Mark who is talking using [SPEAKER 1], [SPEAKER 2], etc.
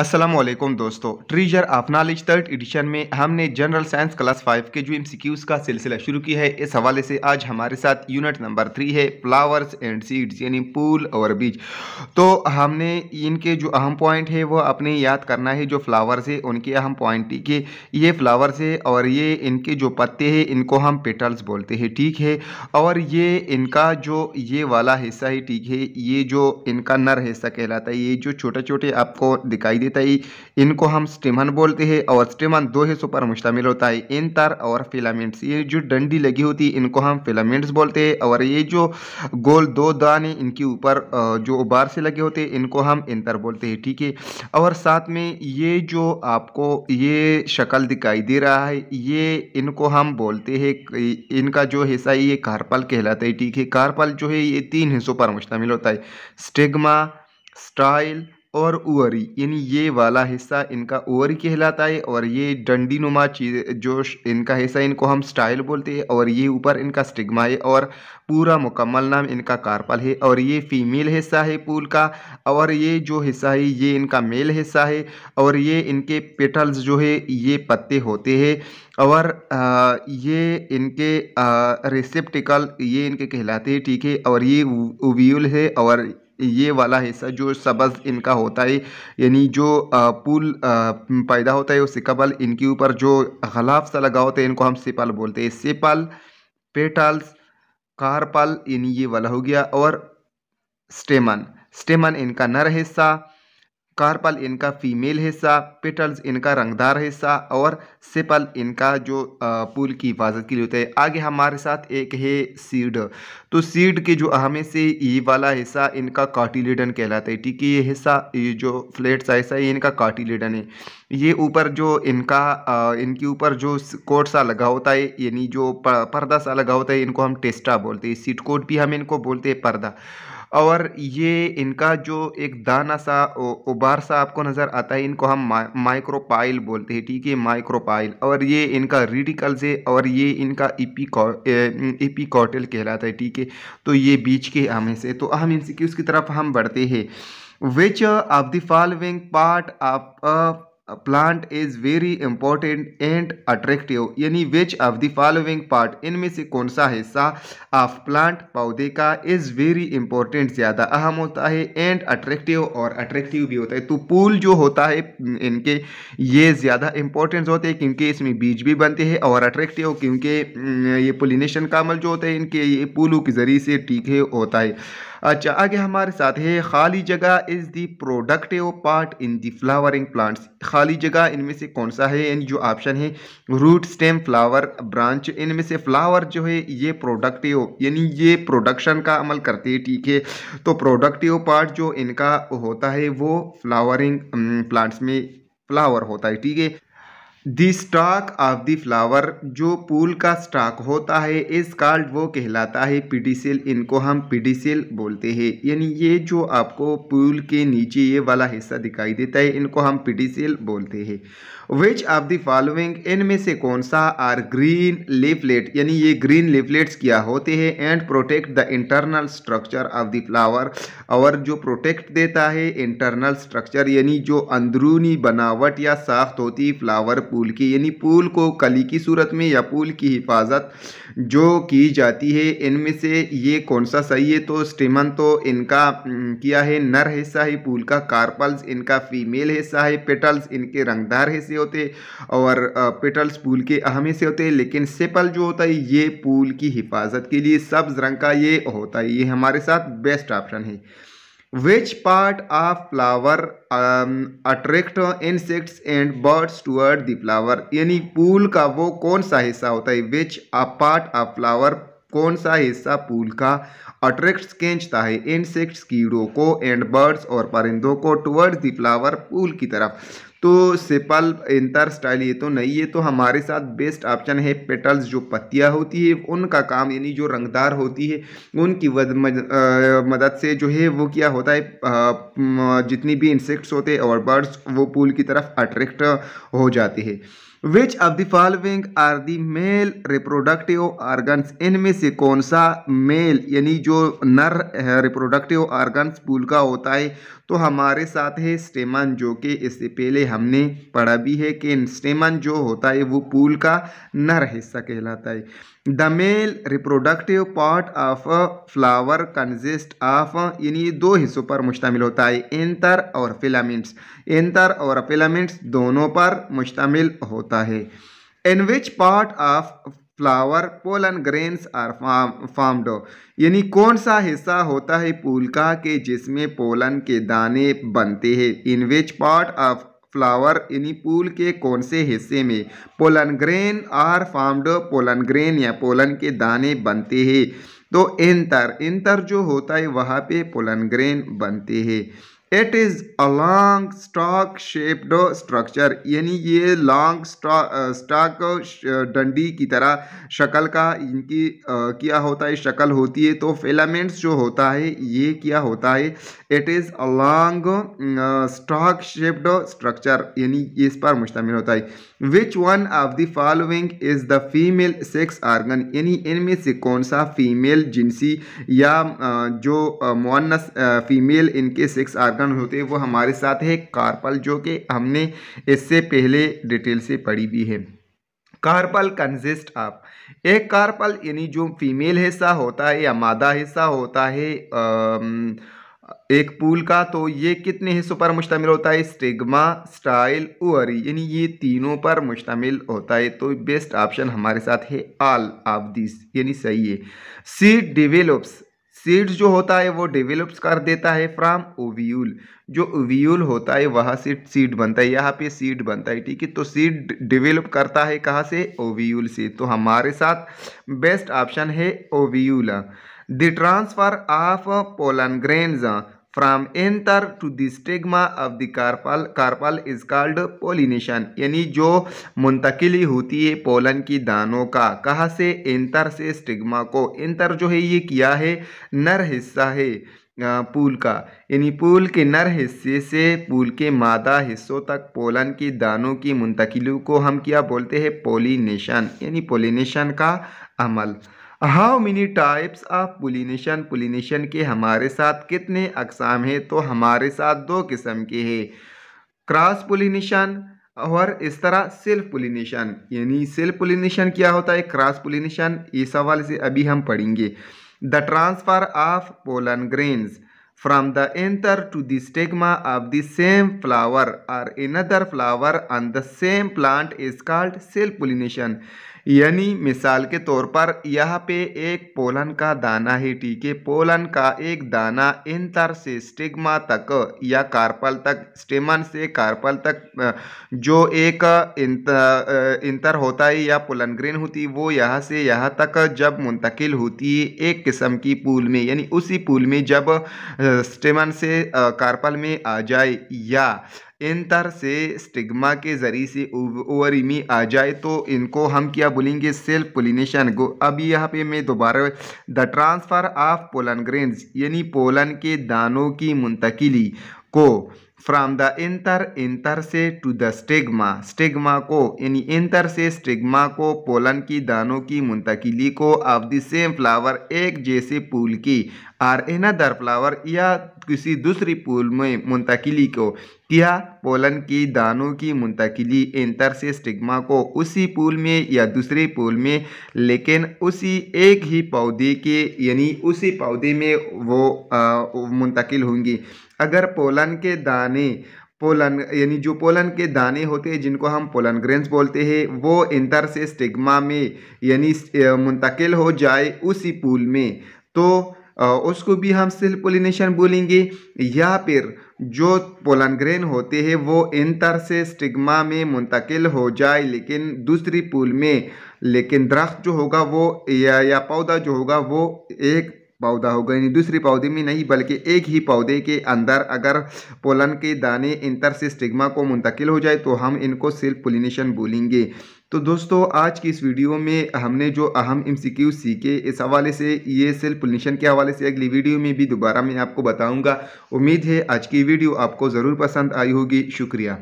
[SPEAKER 1] असलम दोस्तों treasure of knowledge third edition में हमने जनरल साइंस क्लास फाइव के जो एमसीक्यूज़ का सिलसिला शुरू किया है इस हवाले से आज हमारे साथ यूनिट नंबर थ्री है फ्लावर्स एंड सीड्स यानी पूल और बीज तो हमने इनके जो अहम पॉइंट है वो अपने याद करना है जो फ्लावर्स है उनके अहम पॉइंट ठीक है ये फ्लावर्स है और ये इनके जो पत्ते हैं इनको हम पेटल्स बोलते हैं ठीक है और ये इनका जो ये वाला हिस्सा है ठीक है ये जो इनका नर हिस्सा कहलाता है ये जो छोटे छोटे आपको दिखाई देता है इनको हम स्टेमन बोलते हैं और स्टेमन दो हिस्सों पर मुश्तमिल होता है इन तार और फिलामेंट्स ये जो डंडी लगी होती है इनको हम फिलामेंट्स बोलते हैं और ये जो गोल दो दाने इनके ऊपर जो उबार से लगे होते हैं इनको हम इंतर बोलते हैं ठीक है और साथ में ये जो आपको ये शक्ल दिखाई दे रहा है ये इनको हम बोलते हैं इनका जो हिस्सा है ये कारपल कहलाता है ठीक है कारपल जो है ये तीन हिस्सों पर मुश्तमिल होता है स्टेगमा स्टाइल और ओवरी यानी ये वाला हिस्सा इनका ओवरी कहलाता है और ये डंडी नुमा चीज जो इनका हिस्सा इनको हम स्टाइल बोलते हैं और ये ऊपर इनका स्टिग्मा है और पूरा मुकम्मल नाम इनका कार्पल है और ये फीमेल हिस्सा है पूल का और ये जो हिस्सा है ये इनका मेल हिस्सा है और ये इनके पेटल्स जो है ये पत्ते होते हैं और ये इनके रिसेप्टिकल ये इनके कहलाते हैं ठीक है और ये ओव्यूल है और ये वाला हिस्सा जो सबज इनका होता है यानी जो पुल पैदा होता है वो सिकाबल इनके ऊपर जो गलाफ सा लगा होता है इनको हम सिपल बोलते हैं सिपल पेटल्स कारपल यानी ये वाला हो गया और स्टेमन स्टेमन इनका नर हिस्सा कार्पल इनका फीमेल हिस्सा पेटल्स इनका रंगदार हिस्सा और सिपल इनका जो पुल की हिफाजत के लिए होता है आगे हमारे साथ एक है सीड तो सीड के जो हमें से ये वाला हिस्सा इनका कार्टिलेडन कहलाता है ठीक है ये हिस्सा ये जो फ्लेट सा हिस्सा ये इनका कार्टिलेडन है ये ऊपर जो इनका इनके ऊपर जो कोट सा लगा होता है यानी जो पर्दा सा लगा होता है इनको हम टेस्टा बोलते हैं सीट कोट भी हम इनको बोलते हैं पर्दा और ये इनका जो एक दाना सा उबार सा आपको नज़र आता है इनको हम मा, माइक्रोपाइल बोलते हैं ठीक है माइक्रोपाइल और ये इनका रिडिकल्स है और ये इनका इपिकॉ इपिकॉटल कहलाता है ठीक है तो ये बीच के आम से तो हम इनसे की तरफ हम बढ़ते हैं which of the following part of plant is very important and attractive यानी which of the following part इनमें से कौन सा हिस्सा ऑफ प्लांट पौधे का इज वेरी इंपॉर्टेंट ज़्यादा अहम होता है एंड अट्रैक्टिव और अट्रैक्टिव भी होता है तो पुल जो होता है इनके ये ज़्यादा इंपॉर्टेंट होते हैं क्योंकि इसमें बीज भी बनते हैं और अट्रैक्टिव क्योंकि हम्म, ये पोलिनेशन का अमल जो होता है इनके ये पुलों के ज़रिए से टीके होता है अच्छा आगे हमारे साथ है खाली जगह is the productive part in the flowering plants खाली जगह इनमें से कौन सा है यानी जो ऑप्शन है रूट स्टेम फ्लावर ब्रांच इनमें से फ्लावर जो है ये प्रोडक्टिव यानी ये प्रोडक्शन का अमल करती है ठीक है तो प्रोडक्टिव पार्ट जो इनका होता है वो फ्लावरिंग प्लांट्स में फ्लावर होता है ठीक है the stalk of the flower जो पूल का स्टॉक होता है इस कार्ड वो कहलाता है पीडीसेल इनको हम पीडीसेल बोलते हैं यानी ये जो आपको पुल के नीचे ये वाला हिस्सा दिखाई देता है इनको हम पीडीसेल बोलते हैं विच ऑफ द फॉलोइंग इनमें से कौन सा आर ग्रीन लिफलेट यानी ये ग्रीन लिफलेट्स क्या होते हैं and protect the internal structure of the flower और जो प्रोटेक्ट देता है इंटरनल स्ट्रक्चर यानी जो अंदरूनी बनावट या साख्त होती है फ्लावर पूल की यानी पूल को कली की सूरत में या पूल की हिफाजत जो की जाती है इनमें से ये कौन सा सही है तो स्टेमन तो इनका किया है नर हिस्सा है पूल का कार्पल्स इनका फीमेल हिस्सा है पेटल्स इनके रंगदार हिस्से होते और पेटल्स पूल के अहम हिस्से होते हैं लेकिन सेपल जो होता है ये पूल की हिफाजत के लिए सब्ज रंग का ये होता है ये हमारे साथ बेस्ट ऑप्शन है which part of flower attract insects and birds toward the flower यानी पूल का वो कौन सा हिस्सा होता है which a part of flower कौन सा हिस्सा पूल का अट्रैक्ट खींचता है इंसेक्ट्स कीड़ों को एंड बर्ड्स और परिंदों को टूवर्ड्स द फ्लावर पूल की तरफ तो सेपल स्टाइल ये तो नहीं है तो हमारे साथ बेस्ट ऑप्शन है पेटल्स जो पत्तियाँ होती है उनका काम यानी जो रंगदार होती है उनकी मदद से जो है वो क्या होता है जितनी भी इंसेक्ट्स होते हैं और बर्ड्स वो पूल की तरफ अट्रैक्ट हो जाते हैं which of the following are the male reproductive organs इनमें से कौन सा मेल यानी जो नर रिप्रोडक्टिव ऑर्गन्स पुल का होता है तो हमारे साथ है स्टेमन जो कि इससे पहले हमने पढ़ा भी है कि स्टेमन जो होता है वो पुल का नर हिस्सा कहलाता है the male reproductive part of flower consist of यानी दो हिस्सों पर मुश्तमिल होता है एंतर और फिलामेंट्स एंतर और फिलामेंट्स दोनों पर मुश्तमिल होता है in which part of flower and grains are form यानी कौन सा हिस्सा होता है का के जिसमें पोलन के दाने बनते हैं in which part of flower यानी फूल के कौन से हिस्से में pollen grain are formed pollen grain या पोलन के दाने बनते हैं तो एंतर इंतर जो होता है वहाँ पे पोलन ग्रेन बनते हैं it is a long stalk shaped structure यानी ये लॉन्ग स्टॉक डंडी की तरह शक्ल का इनकी आ, क्या होता है शक्ल होती है तो फिलामेंट्स जो होता है ये क्या होता है it is a long stalk shaped structure यानी इस पर मुश्तमिल होता है which one of the following is the female sex organ यानी इनमें से कौन सा फीमेल जिनसी या जो मोनस फीमेल इनके सेक्स आर्गन कारण होते हैं वो हमारे साथ है कार्पल जो कि हमने इससे पहले डिटेल से पढ़ी भी है कार्पल कंजिस्ट आप एक कार्पल यानी जो फीमेल हिस्सा होता है या मादा हिस्सा होता है एक पूल का तो ये कितने हिस्सों पर मुश्तमिल होता है स्टिग्मा स्टाइल ओवरी यानी ये तीनों पर मुश्तमिल होता है तो बेस्ट ऑप्शन हमारे साथ है आल ऑफ दिस यानी सही है सी डिवेलप्स सीड्स जो होता है वो डेवलप्स कर देता है फ्राम ओव्यूल जो ओव्यूल होता है वहाँ से सीड बनता है यहाँ पे सीड बनता है ठीक है तो सीड डेवलप करता है कहाँ से ओव्यूल से तो हमारे साथ बेस्ट ऑप्शन है ovule the transfer of pollen grains from anther to the of the carpel carpel is called pollination यानी जो मुंतकली होती है पोलन की दानों का कहाँ से एंतर से स्टिग्मा को एंतर जो है ये किया है नर हिस्सा है पूल का यानी पूल के नर हिस्से से पूल के मादा हिस्सों तक पोलन के दानों की मुंतकिली को हम क्या बोलते हैं पोलिनेशन यानी पोलिनेशन का अमल how many types of pollination pollination के हमारे साथ कितने अकसाम हैं तो हमारे साथ दो किस्म के हैं क्रॉस पुलिनेशन और इस तरह सेल्फ पुलिनेशन यानी सेल्फ पुलिनेशन क्या होता है क्रॉस पुलिनेशन इस सवाल से अभी हम पढ़ेंगे the transfer of pollen grains from the anther to the stigma of the same flower or another flower on the same plant is called self pollination यानी मिसाल के तौर पर यहाँ पे एक पोलन का दाना ही ठीक है पोलन का एक दाना इंतर से स्टिग्मा तक या कार्पल तक स्टेमन से कार्पल तक जो एक इंतर, इंतर होता है या पोलन ग्रेन होती है वो यहाँ से यहाँ तक जब मुंतकिल होती है एक किस्म की पूल में यानी उसी पूल में जब स्टेमन से कार्पल में आ जाए या इन तर से स्टिग्मा के ज़रिए से ओवरिमी आ जाए तो इनको हम क्या बोलेंगे सेल्फ पोलिनेशन गो अब यहाँ पे मैं दोबारा the transfer of pollen grains यानी पोलन के दानों की मुंतकली को फ्रॉम द इंतर इंतर से टू द स्टिग्मा स्टिग्मा को यानी इंतर से स्टिग्मा को पोलन की दानों की मुंतकली को ऑफ द सेम फ्लावर एक जैसे पुल की आर इन दर फ्लावर या किसी दूसरी पुल में मुंतकली को किया पोलन की दानों की मुंतकली एंतर से स्टिग्मा को उसी पुल में या दूसरे पुल में लेकिन उसी एक ही पौधे के यानी उसी पौधे में वो मुंतकिल होंगी अगर पोलन के दान दाने पोलन यानी जो पोलन के दाने होते हैं जिनको हम पोलन ग्रेन्स बोलते हैं वो इंतर से स्टिग्मा में यानी मुंतकिल हो जाए उसी पूल में तो उसको भी हम सिल पोलिनेशन बोलेंगे या फिर जो पोलन ग्रेन होते हैं वो इंतर से स्टिग्मा में मुंतकिल हो जाए लेकिन दूसरी पूल में लेकिन दरख्त जो होगा वो या, या पौधा जो होगा वो एक पौधा होगा यानी दूसरे पौधे में नहीं बल्कि एक ही पौधे के अंदर अगर पोलन के दाने इंतर से स्टिग्मा को मुंतकिल हो जाए तो हम इनको सेल्फ पोलिनेशन बोलेंगे तो दोस्तों आज की इस वीडियो में हमने जो अहम एम सीखे इस हवाले से ये सेल्फ पोलिनेशन के हवाले से अगली वीडियो में भी दोबारा मैं आपको बताऊँगा उम्मीद है आज की वीडियो आपको ज़रूर पसंद आई होगी शुक्रिया